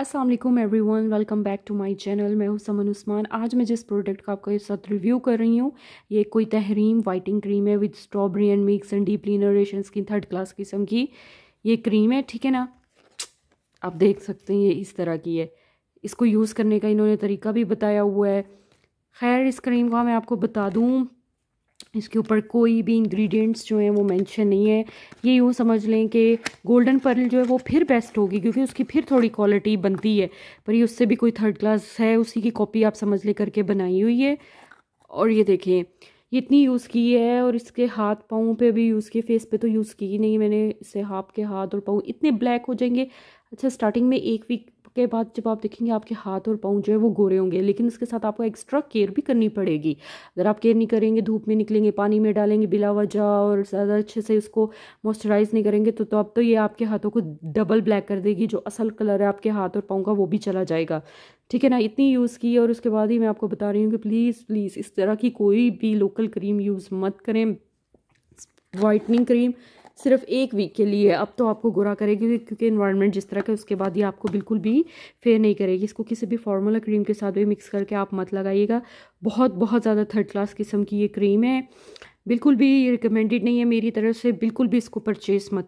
Aslam everyone welcome back to my channel मैं हूँ समन उस्मान आज मैं जिस प्रोडक्ट का आपको साथ रिव्यू कर रही हूँ ये कोई तहरीम वाइटिंग क्रीम है with strawberry and mix and deep लीनरेशन की थर्ड क्लास किस्म की ये क्रीम है ठीक है ना आप देख सकते हैं ये इस तरह की है इसको यूज़ करने का इन्होंने तरीका भी बताया हुआ है खैर इस क्रीम का मैं आपको बता दूँ इसके ऊपर कोई भी इंग्रेडिएंट्स जो हैं वो मेंशन नहीं है ये यूँ समझ लें कि गोल्डन पर्ल जो है वो फिर बेस्ट होगी क्योंकि उसकी फिर थोड़ी क्वालिटी बनती है पर ये उससे भी कोई थर्ड क्लास है उसी की कॉपी आप समझ ले करके बनाई हुई है और ये देखें ये इतनी यूज़ की है और इसके हाथ पाँव पे भी यूज़ किए फेस पे तो यूज़ की ही नहीं मैंने इससे हाफ के हाथ और पाँव इतने ब्लैक हो जाएंगे अच्छा स्टार्टिंग में एक वीक के बाद जब आप देखेंगे आपके हाथ और पाँव जो है वो गोरे होंगे लेकिन इसके साथ आपको एक्स्ट्रा केयर भी करनी पड़ेगी अगर आप केयर नहीं करेंगे धूप में निकलेंगे पानी में डालेंगे बिला वजह और ज़्यादा अच्छे से उसको मॉइस्चराइज नहीं करेंगे तो, तो अब तो ये आपके हाथों को डबल ब्लैक कर देगी जो असल कलर है आपके हाथ और पाँव का वो भी चला जाएगा ठीक है ना इतनी यूज़ की और उसके बाद ही मैं आपको बता रही हूँ कि प्लीज़ प्लीज़ इस तरह की कोई भी लोकल क्रीम यूज़ मत करें वाइटनिंग क्रीम सिर्फ एक वीक के लिए अब तो आपको गुरा करेगी क्योंकि इन्वायरमेंट जिस तरह का उसके बाद ये आपको बिल्कुल भी फेयर नहीं करेगी इसको किसी भी फार्मूला क्रीम के साथ भी मिक्स करके आप मत लगाइएगा बहुत बहुत ज़्यादा थर्ड क्लास किस्म की ये क्रीम है बिल्कुल भी रिकमेंडेड नहीं है मेरी तरफ से बिल्कुल भी इसको परचेज़ मत